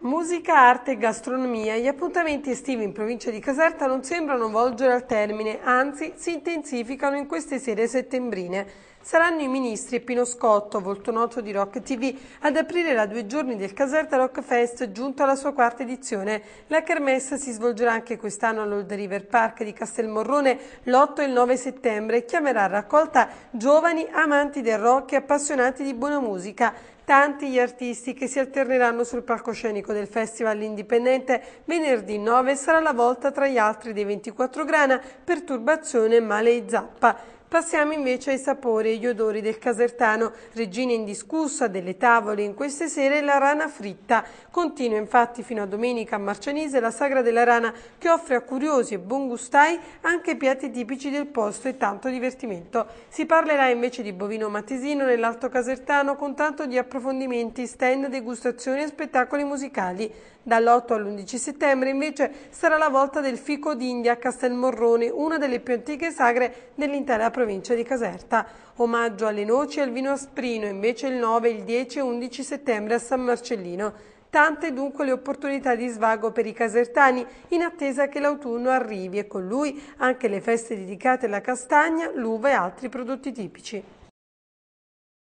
Musica, arte e gastronomia. Gli appuntamenti estivi in provincia di Caserta non sembrano volgere al termine, anzi si intensificano in queste sere settembrine. Saranno i ministri e Pino Scotto, volto noto di Rock TV, ad aprire la due giorni del Caserta Rock Fest giunto alla sua quarta edizione. La kermessa si svolgerà anche quest'anno all'Old River Park di Castelmorrone l'8 e il 9 settembre e chiamerà raccolta giovani amanti del rock e appassionati di buona musica tanti gli artisti che si alterneranno sul palcoscenico del Festival Indipendente. Venerdì 9 sarà la volta tra gli altri dei 24 grana, Perturbazione e Malei Zappa. Passiamo invece ai sapori e agli odori del casertano, regina indiscussa delle tavole in queste sere la rana fritta. Continua infatti fino a domenica a Marcianise la sagra della rana che offre a curiosi e buon gustai anche piatti tipici del posto e tanto divertimento. Si parlerà invece di bovino matesino nell'Alto Casertano con tanto di approfondimenti, stand, degustazioni e spettacoli musicali. Dall'8 all'11 settembre invece sarà la volta del fico d'India a Castelmorrone, una delle più antiche sagre dell'intera provincia di Caserta. Omaggio alle noci e al vino asprino, invece il 9, il 10 e 11 settembre a San Marcellino. Tante dunque le opportunità di svago per i casertani, in attesa che l'autunno arrivi e con lui anche le feste dedicate alla castagna, l'uva e altri prodotti tipici.